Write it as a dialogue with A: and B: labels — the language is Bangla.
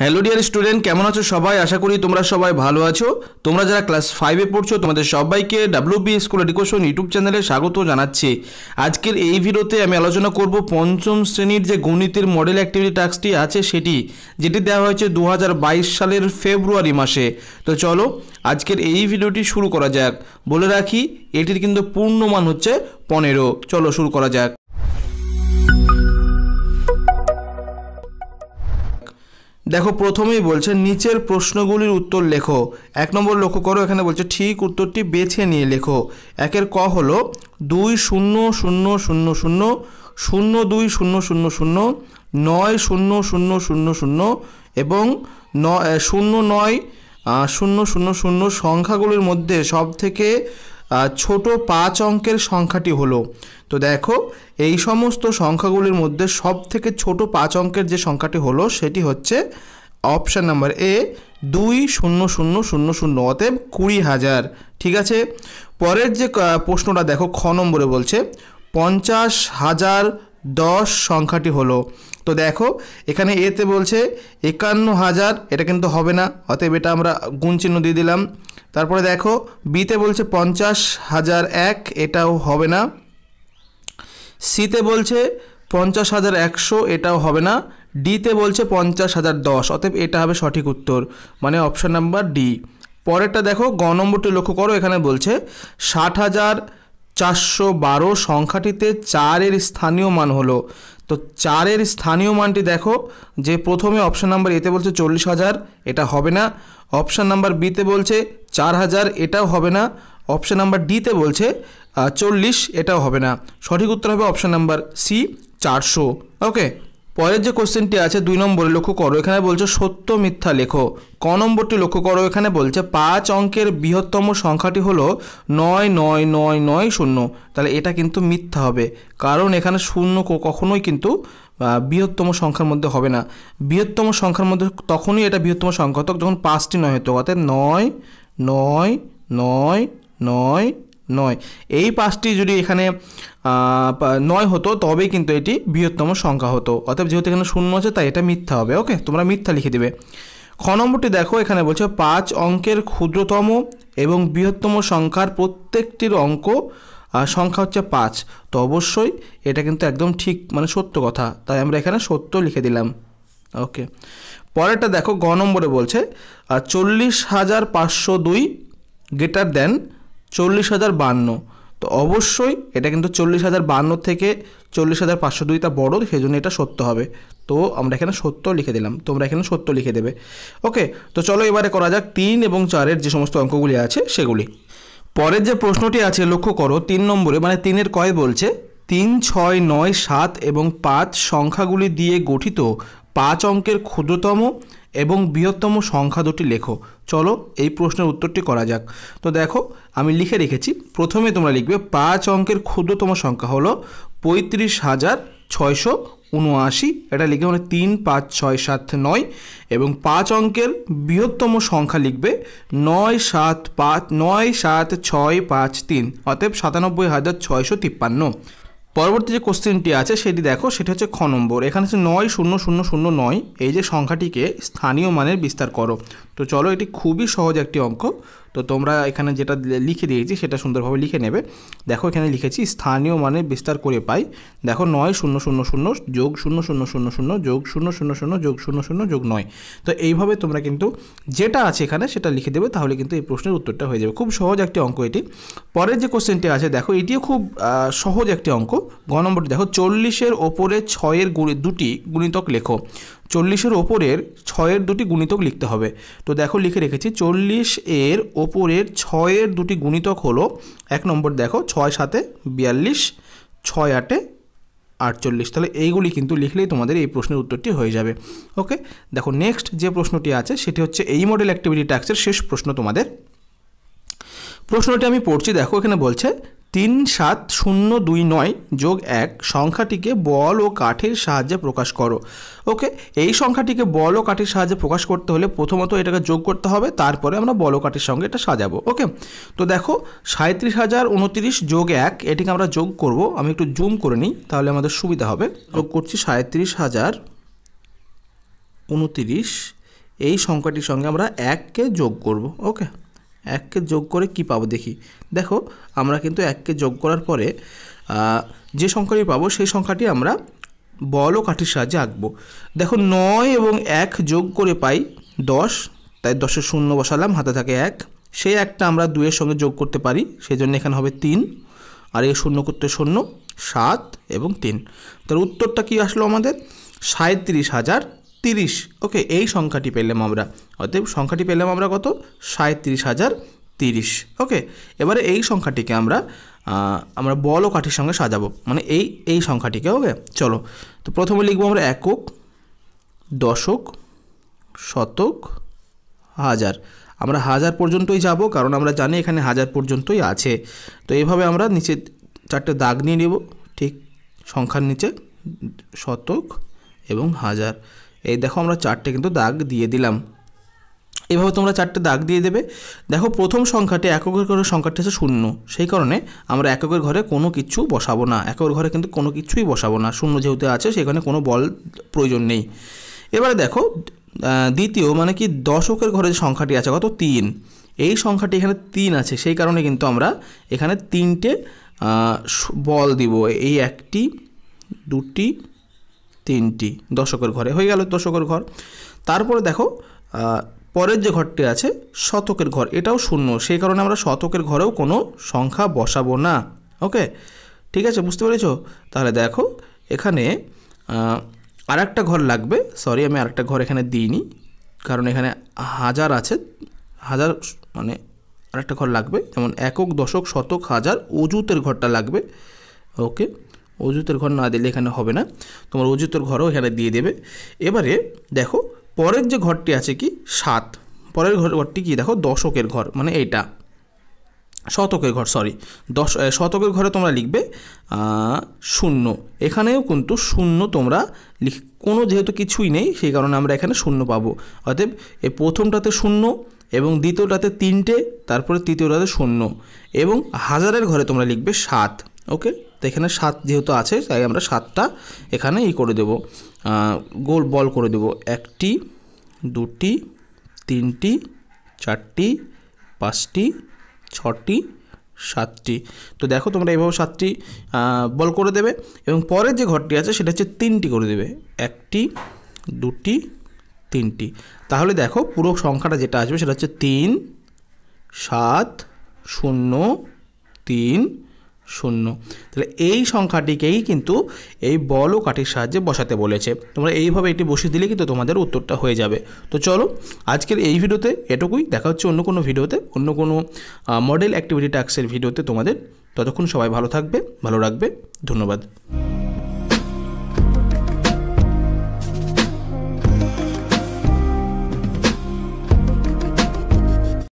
A: হ্যালো ডিয়ার স্টুডেন্ট কেমন আছো সবাই আশা করি তোমরা সবাই ভালো আছো তোমরা যারা ক্লাস ফাইভে পড়ছো তোমাদের সবাইকে বি স্কুল এডুকেশন ইউটিউব চ্যানেলে স্বাগত জানাচ্ছি আজকের এই ভিডিওতে আমি আলোচনা করব পঞ্চম শ্রেণীর যে গণিতের মডেল অ্যাক্টিভিটি টাস্কটি আছে সেটি যেটি দেওয়া হয়েছে দু সালের ফেব্রুয়ারি মাসে তো চলো আজকের এই ভিডিওটি শুরু করা যাক বলে রাখি এটির কিন্তু পূর্ণ মান হচ্ছে পনেরো চলো শুরু করা যাক দেখো প্রথমেই বলছে নিচের প্রশ্নগুলির উত্তর লেখো এক নম্বর লক্ষ্য করো এখানে বলছে ঠিক উত্তরটি বেছে নিয়ে লেখো একের ক হল দুই শূন্য শূন্য শূন্য শূন্য শূন্য দুই শূন্য শূন্য শূন্য নয় শূন্য শূন্য শূন্য শূন্য এবং শূন্য নয় শূন্য শূন্য শূন্য সংখ্যাগুলির মধ্যে সব থেকে ছোট পাঁচ অঙ্কের সংখ্যাটি হলো তো দেখো এই সমস্ত সংখ্যাগুলির মধ্যে সব থেকে ছোট পাঁচ অঙ্কের যে সংখ্যাটি হলো সেটি হচ্ছে অপশান নাম্বার এ দুই শূন্য শূন্য শূন্য শূন্য অতএব কুড়ি হাজার ঠিক আছে পরের যে প্রশ্নটা দেখো খ নম্বরে বলছে পঞ্চাশ হাজার দশ সংখ্যাটি হলো তো দেখো এখানে এতে বলছে একান্ন হাজার এটা কিন্তু হবে না অতএব এটা আমরা গুণ চিহ্ন দিয়ে দিলাম তারপরে দেখো বিতে বলছে পঞ্চাশ হাজার এক এটাও হবে না সিতে বলছে পঞ্চাশ হাজার একশো এটাও হবে না ডিতে বলছে পঞ্চাশ হাজার দশ অতএব এটা হবে সঠিক উত্তর মানে অপশান নাম্বার ডি পরেরটা দেখো গ নম্বরটি লক্ষ্য করো এখানে বলছে ষাট হাজার চারশো বারো সংখ্যাটিতে চারের স্থানীয় মান হলো তো চারের স্থানীয় মানটি দেখো যে প্রথমে অপশান নাম্বার এতে বলছে চল্লিশ হাজার এটা হবে না অপশান নাম্বার বিতে বলছে চার হাজার এটাও হবে না অপশান নাম্বার ডিতে বলছে চল্লিশ এটাও হবে না সঠিক উত্তর হবে অপশান নাম্বার সি চারশো ওকে পরের যে কোশ্চেনটি আছে দুই নম্বরে লক্ষ্য করো এখানে বলছে সত্য মিথ্যা লেখো ক নম্বরটি লক্ষ্য করো এখানে বলছে পাঁচ অঙ্কের বৃহত্তম সংখ্যাটি হলো নয় নয় নয় নয় শূন্য তাহলে এটা কিন্তু মিথ্যা হবে কারণ এখানে শূন্য কখনোই কিন্তু বৃহত্তম সংখ্যার মধ্যে হবে না বৃহত্তম সংখ্যার মধ্যে তখনই এটা বৃহত্তম সংখ্যা যখন পাঁচটি নয় হতো অর্থাৎ নয় নয় নয় নয় নয় এই পাঁচটি যদি এখানে নয় হতো তবেই কিন্তু এটি বৃহত্তম সংখ্যা হতো অতএব যেহেতু এখানে শূন্য আছে তাই এটা মিথ্যা হবে ওকে তোমরা মিথ্যা লিখে দেবে খ নম্বরটি দেখো এখানে বলছে পাঁচ অঙ্কের ক্ষুদ্রতম এবং বৃহত্তম সংখ্যার প্রত্যেকটির অঙ্ক সংখ্যা হচ্ছে পাঁচ তো অবশ্যই এটা কিন্তু একদম ঠিক মানে সত্য কথা তাই আমরা এখানে সত্য লিখে দিলাম ওকে পরেরটা দেখো গ নম্বরে বলছে চল্লিশ হাজার পাঁচশো দুই গ্রেটার দেন চল্লিশ হাজার বান্ন তো অবশ্যই এটা কিন্তু চল্লিশ হাজার বান্ন থেকে চল্লিশ হাজার পাঁচশো দুইটা বড় সেজন্য এটা সত্য হবে তো আমরা এখানে সত্য লিখে দিলাম তোমরা এখানে সত্য লিখে দেবে ওকে তো চলো এবারে করা যাক তিন এবং চারের যে সমস্ত অঙ্কগুলি আছে সেগুলি পরের যে প্রশ্নটি আছে লক্ষ্য করো তিন নম্বরে মানে তিনের কয় বলছে তিন ছয় নয় সাত এবং পাঁচ সংখ্যাগুলি দিয়ে গঠিত পাঁচ অঙ্কের ক্ষুদ্রতম এবং বৃহত্তম সংখ্যা দুটি লেখো চলো এই প্রশ্নের উত্তরটি করা যাক তো দেখো আমি লিখে রেখেছি প্রথমে তোমরা লিখবে পাঁচ অঙ্কের ক্ষুদ্রতম সংখ্যা হলো পঁয়ত্রিশ হাজার ছয়শো উনআশি এটা লিখে মানে তিন পাঁচ ছয় সাত নয় এবং পাঁচ অঙ্কের বৃহত্তম সংখ্যা লিখবে নয় সাত পাঁচ নয় সাত ছয় পাঁচ তিন অতএব সাতানব্বই হাজার ছয়শো তিপ্পান্ন পরবর্তী যে কোশ্চেনটি আছে সেটি দেখো সেটা হচ্ছে খ নম্বর এখানে হচ্ছে নয় শূন্য শূন্য শূন্য নয় এই যে সংখ্যাটিকে স্থানীয় মানের বিস্তার করো তো চলো এটি খুবই সহজ একটি অঙ্ক তো তোমরা এখানে যেটা লিখে দিয়েছি সেটা সুন্দরভাবে লিখে নেবে দেখো এখানে লিখেছি স্থানীয় মানে বিস্তার করে পাই দেখো নয় শূন্য শূন্য শূন্য যোগ শূন্য শূন্য শূন্য শূন্য যোগ শূন্য শূন্য শূন্য যোগ শূন্য শূন্য যোগ নয় তো এইভাবে তোমরা কিন্তু যেটা আছে এখানে সেটা লিখে দেবে তাহলে কিন্তু এই প্রশ্নের উত্তরটা হয়ে যাবে খুব সহজ একটি অঙ্ক এটি পরের যে কোশ্চেনটি আছে দেখো এটিও খুব সহজ একটি অঙ্ক গ নম্বরটি দেখো চল্লিশের ওপরে ছয়ের গুণ দুটি গুণিতক লেখো চল্লিশের ওপরের ছয়ের দুটি গুণিতক লিখতে হবে তো দেখো লিখে রেখেছি চল্লিশ এর ওপরের ছয়ের দুটি গুণিতক হলো এক নম্বর দেখো ছয় সাতে বিয়াল্লিশ ছয় আটে আটচল্লিশ তাহলে এইগুলি কিন্তু লিখলেই তোমাদের এই প্রশ্নের উত্তরটি হয়ে যাবে ওকে দেখো নেক্সট যে প্রশ্নটি আছে সেটি হচ্ছে এই মডেল অ্যাক্টিভিটি ট্যাক্সের শেষ প্রশ্ন তোমাদের প্রশ্নটি আমি পড়ছি দেখো এখানে বলছে তিন সাত শূন্য দুই নয় যোগ এক সংখ্যাটিকে বল ও কাঠের সাহায্যে প্রকাশ করো ওকে এই সংখ্যাটিকে বল ও কাঠের সাহায্যে প্রকাশ করতে হলে প্রথমত এটাকে যোগ করতে হবে তারপরে আমরা বল ও কাঠের সঙ্গে এটা সাজাবো ওকে তো দেখো সাঁত্রিশ হাজার উনত্রিশ যোগ এক এটিকে আমরা যোগ করব আমি একটু জুম করে নিই তাহলে আমাদের সুবিধা হবে যোগ করছি সাঁত্রিশ হাজার উনত্রিশ এই সংখ্যাটির সঙ্গে আমরা এককে যোগ করব ওকে এককে যোগ করে কি পাবো দেখি দেখো আমরা কিন্তু এককে যোগ করার পরে যে সংখ্যাটি পাবো সেই সংখ্যাটি আমরা বল কাঠির সাহায্যে আঁকবো দেখো নয় এবং এক যোগ করে পাই দশ তাই দশে শূন্য বসালাম হাতে থাকে এক সেই একটা আমরা দুয়ের সঙ্গে যোগ করতে পারি সেই জন্য এখানে হবে তিন আর এই শূন্য করতে শূন্য সাত এবং তিন তার উত্তরটা কি আসলো আমাদের সাঁত্রিশ হাজার তিরিশ ওকে এই সংখ্যাটি পেলাম আমরা অতএব সংখ্যাটি পেলাম আমরা কত সাঁত্রিশ হাজার তিরিশ ওকে এবারে এই সংখ্যাটিকে আমরা আমরা বল ও কাঠির সঙ্গে সাজাবো মানে এই এই সংখ্যাটিকে ওকে চলো তো প্রথমে লিখবো আমরা একক দশক শতক হাজার আমরা হাজার পর্যন্তই যাব কারণ আমরা জানি এখানে হাজার পর্যন্তই আছে তো এইভাবে আমরা নিচে চারটে দাগ নিয়ে নেব ঠিক সংখ্যার নিচে শতক এবং হাজার এই দেখো আমরা চারটে কিন্তু দাগ দিয়ে দিলাম এভাবে তোমরা চারটে দাগ দিয়ে দেবে দেখো প্রথম সংখ্যাটি এককের ঘরের সংখ্যাটি হচ্ছে শূন্য সেই কারণে আমরা এককের ঘরে কোনো কিছু বসাবো না এককের ঘরে কিন্তু কোনো কিছুই বসাবো না শূন্য যেহেতু আছে সেখানে কোনো বল প্রয়োজন নেই এবারে দেখো দ্বিতীয় মানে কি দশকের ঘরে যে সংখ্যাটি আছে কত তিন এই সংখ্যাটি এখানে তিন আছে সেই কারণে কিন্তু আমরা এখানে তিনটে বল দিব এই একটি দুটি তিনটি দশকের ঘরে হয়ে গেল দশকের ঘর তারপরে দেখো পরের যে ঘরটি আছে শতকের ঘর এটাও শূন্য সেই কারণে আমরা শতকের ঘরেও কোনো সংখ্যা বসাবো না ওকে ঠিক আছে বুঝতে পেরেছ তাহলে দেখো এখানে আর একটা ঘর লাগবে সরি আমি আর একটা ঘর এখানে দিইনি কারণ এখানে হাজার আছে হাজার মানে আর একটা ঘর লাগবে যেমন একক দশক শতক হাজার অজুতের ঘরটা লাগবে ওকে অজুতের ঘর না দিলে এখানে হবে না তোমার অজুতের ঘরও এখানে দিয়ে দেবে এবারে দেখো পরের যে ঘরটি আছে কি সাত পরের ঘর ঘরটি কি দেখো দশকের ঘর মানে এইটা শতকের ঘর সরি দশ শতকের ঘরে তোমরা লিখবে শূন্য এখানেও কিন্তু শূন্য তোমরা লিখ কোনো যেহেতু কিছুই নেই সেই কারণে আমরা এখানে শূন্য পাবো অতএব এই প্রথমটাতে শূন্য এবং দ্বিতীয়টাতে তিনটে তারপরে তৃতীয়টাতে শূন্য এবং হাজারের ঘরে তোমরা লিখবে সাত ওকে তো এখানে সাত যেহেতু আছে তাই আমরা সাতটা এখানে ই করে দেব গোল বল করে দেব একটি দুটি তিনটি চারটি পাঁচটি ছটি সাতটি তো দেখো তোমরা এভাবে সাতটি বল করে দেবে এবং পরের যে ঘরটি আছে সেটা হচ্ছে তিনটি করে দেবে একটি দুটি তিনটি তাহলে দেখো পুরো সংখ্যাটা যেটা আসবে সেটা হচ্ছে তিন সাত শূন্য তিন শূন্য তাহলে এই সংখ্যাটিকেই কিন্তু এই বল ও কাঠির সাহায্যে বসাতে বলেছে তোমরা এইভাবে এটি বসিয়ে দিলে কিন্তু তোমাদের উত্তরটা হয়ে যাবে তো চলো আজকের এই ভিডিওতে এটুকুই দেখা হচ্ছে অন্য কোনো ভিডিওতে অন্য কোনো মডেল অ্যাক্টিভিটি টাস্কের ভিডিওতে তোমাদের ততক্ষণ সবাই ভালো থাকবে ভালো রাখবে ধন্যবাদ